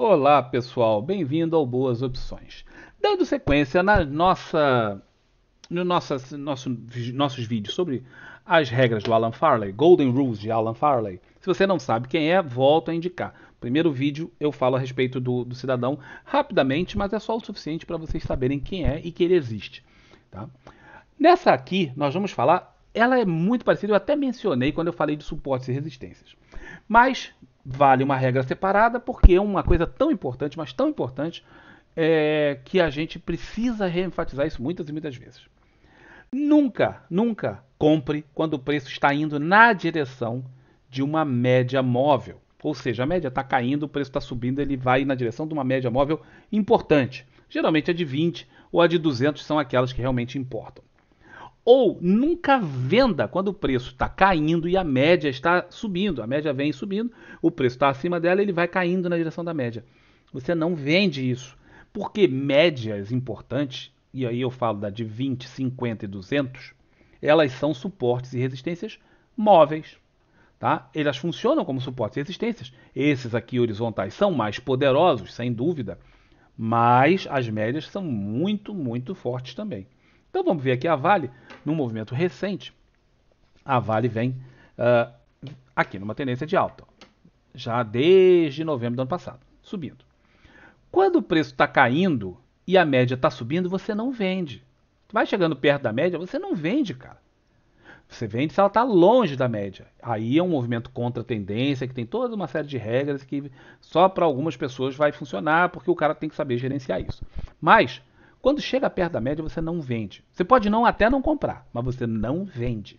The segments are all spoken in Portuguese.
Olá pessoal, bem-vindo ao Boas Opções. Dando sequência na nossa, no nossa, nosso, nossos vídeos sobre as regras do Alan Farley, Golden Rules de Alan Farley. Se você não sabe quem é, volto a indicar. Primeiro vídeo eu falo a respeito do, do cidadão rapidamente, mas é só o suficiente para vocês saberem quem é e que ele existe. Tá? Nessa aqui nós vamos falar, ela é muito parecida, eu até mencionei quando eu falei de suportes e resistências. Mas vale uma regra separada, porque é uma coisa tão importante, mas tão importante, é, que a gente precisa reenfatizar isso muitas e muitas vezes. Nunca, nunca compre quando o preço está indo na direção de uma média móvel. Ou seja, a média está caindo, o preço está subindo, ele vai na direção de uma média móvel importante. Geralmente a é de 20 ou a de 200 são aquelas que realmente importam. Ou nunca venda quando o preço está caindo e a média está subindo. A média vem subindo, o preço está acima dela, ele vai caindo na direção da média. Você não vende isso, porque médias importantes, e aí eu falo da de 20, 50 e 200, elas são suportes e resistências móveis. Tá? Elas funcionam como suportes e resistências. Esses aqui horizontais são mais poderosos, sem dúvida, mas as médias são muito, muito fortes também. Então vamos ver aqui a Vale num movimento recente, a Vale vem uh, aqui numa tendência de alta, já desde novembro do ano passado, subindo. Quando o preço está caindo e a média está subindo, você não vende. Vai chegando perto da média, você não vende, cara. Você vende se ela está longe da média. Aí é um movimento contra tendência, que tem toda uma série de regras que só para algumas pessoas vai funcionar, porque o cara tem que saber gerenciar isso. Mas quando chega perto da média, você não vende. Você pode não até não comprar, mas você não vende.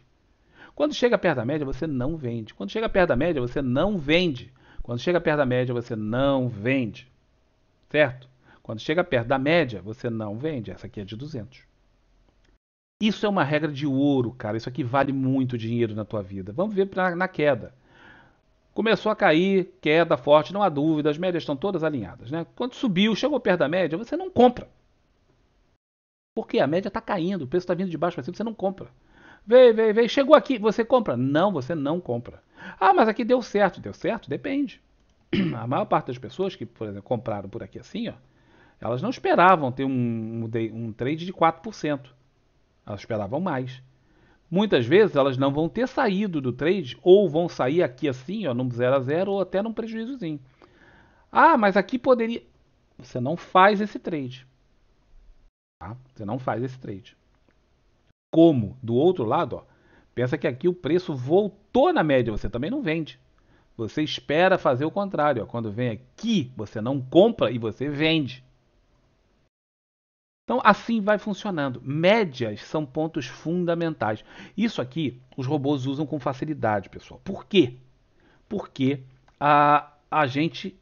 Quando chega perto da média, você não vende. Quando chega perto da média, você não vende. Quando chega perto da média, você não vende. Certo? Quando chega perto da média, você não vende. Essa aqui é de 200. Isso é uma regra de ouro, cara. Isso aqui vale muito dinheiro na tua vida. Vamos ver pra, na queda. Começou a cair, queda forte, não há dúvida, as médias estão todas alinhadas. Né? Quando subiu, chegou perto da média, você não compra. Porque a média está caindo, o preço está vindo de baixo para cima, você não compra. Vem, vem, vem, chegou aqui, você compra? Não, você não compra. Ah, mas aqui deu certo. Deu certo? Depende. A maior parte das pessoas que, por exemplo, compraram por aqui assim, ó, elas não esperavam ter um, um trade de 4%. Elas esperavam mais. Muitas vezes elas não vão ter saído do trade ou vão sair aqui assim, ó, num 0 a 0 ou até num prejuízozinho. Ah, mas aqui poderia. Você não faz esse trade. Tá? Você não faz esse trade. Como do outro lado, ó, pensa que aqui o preço voltou na média, você também não vende. Você espera fazer o contrário. Ó. Quando vem aqui, você não compra e você vende. Então, assim vai funcionando. Médias são pontos fundamentais. Isso aqui os robôs usam com facilidade, pessoal. Por quê? Porque a, a gente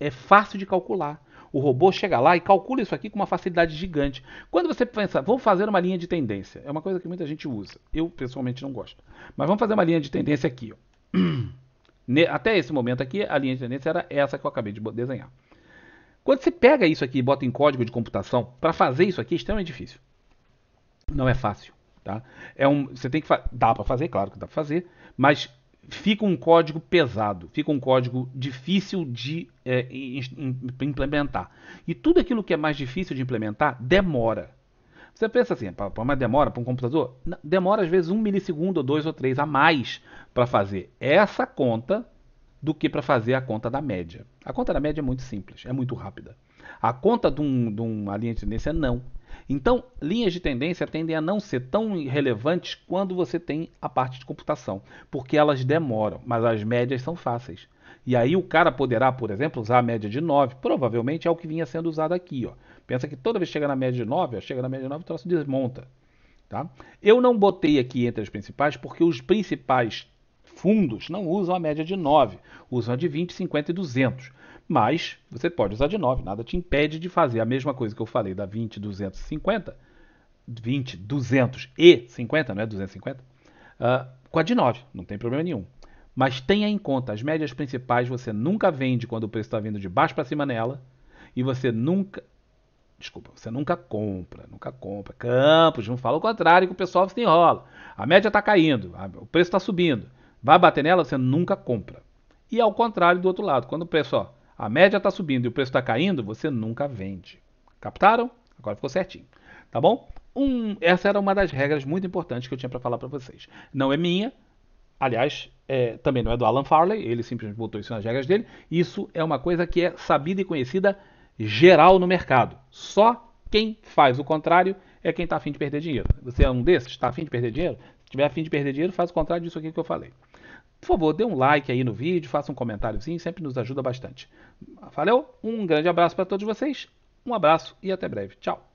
é fácil de calcular o robô chega lá e calcula isso aqui com uma facilidade gigante. Quando você pensa, vou fazer uma linha de tendência, é uma coisa que muita gente usa. Eu pessoalmente não gosto. Mas vamos fazer uma linha de tendência aqui. Até esse momento aqui, a linha de tendência era essa que eu acabei de desenhar. Quando você pega isso aqui e bota em código de computação, para fazer isso aqui é extremamente difícil. Não é fácil. Tá? É um, você tem que dá para fazer, claro que dá para fazer, mas fica um código pesado, fica um código difícil de é, implementar. E tudo aquilo que é mais difícil de implementar demora. Você pensa assim, para uma demora para um computador, demora às vezes um milissegundo, ou dois ou três a mais para fazer essa conta do que para fazer a conta da média. A conta da média é muito simples, é muito rápida. A conta de, um, de uma linha de tendência não. Então, linhas de tendência tendem a não ser tão relevantes quando você tem a parte de computação, porque elas demoram, mas as médias são fáceis. E aí o cara poderá, por exemplo, usar a média de 9, provavelmente é o que vinha sendo usado aqui. Ó. Pensa que toda vez que chega na média de 9, ó, chega na média de 9, o troço desmonta. Tá? Eu não botei aqui entre as principais, porque os principais fundos não usam a média de 9, usam a de 20, 50 e 200. Mas você pode usar de 9, nada te impede de fazer a mesma coisa que eu falei da 20, 250, 20, 200 e 50, não é 250? Uh, ah, com a de 9, não tem problema nenhum. Mas tenha em conta, as médias principais você nunca vende quando o preço está vindo de baixo para cima nela e você nunca desculpa, você nunca compra, nunca compra. Campos, não fala o contrário que o pessoal se enrola. A média está caindo, o preço está subindo. Vai bater nela, você nunca compra. E ao contrário do outro lado, quando o preço, ó, a média está subindo e o preço está caindo, você nunca vende. Captaram? Agora ficou certinho. Tá bom? Um, essa era uma das regras muito importantes que eu tinha para falar para vocês. Não é minha, aliás, é, também não é do Alan Farley, ele simplesmente botou isso nas regras dele. Isso é uma coisa que é sabida e conhecida geral no mercado. Só quem faz o contrário é quem está afim de perder dinheiro. Você é um desses? Está afim de perder dinheiro? tiver afim de perder dinheiro, faz o contrário disso aqui que eu falei. Por favor, dê um like aí no vídeo, faça um comentáriozinho, sempre nos ajuda bastante. Valeu, um grande abraço para todos vocês, um abraço e até breve. Tchau!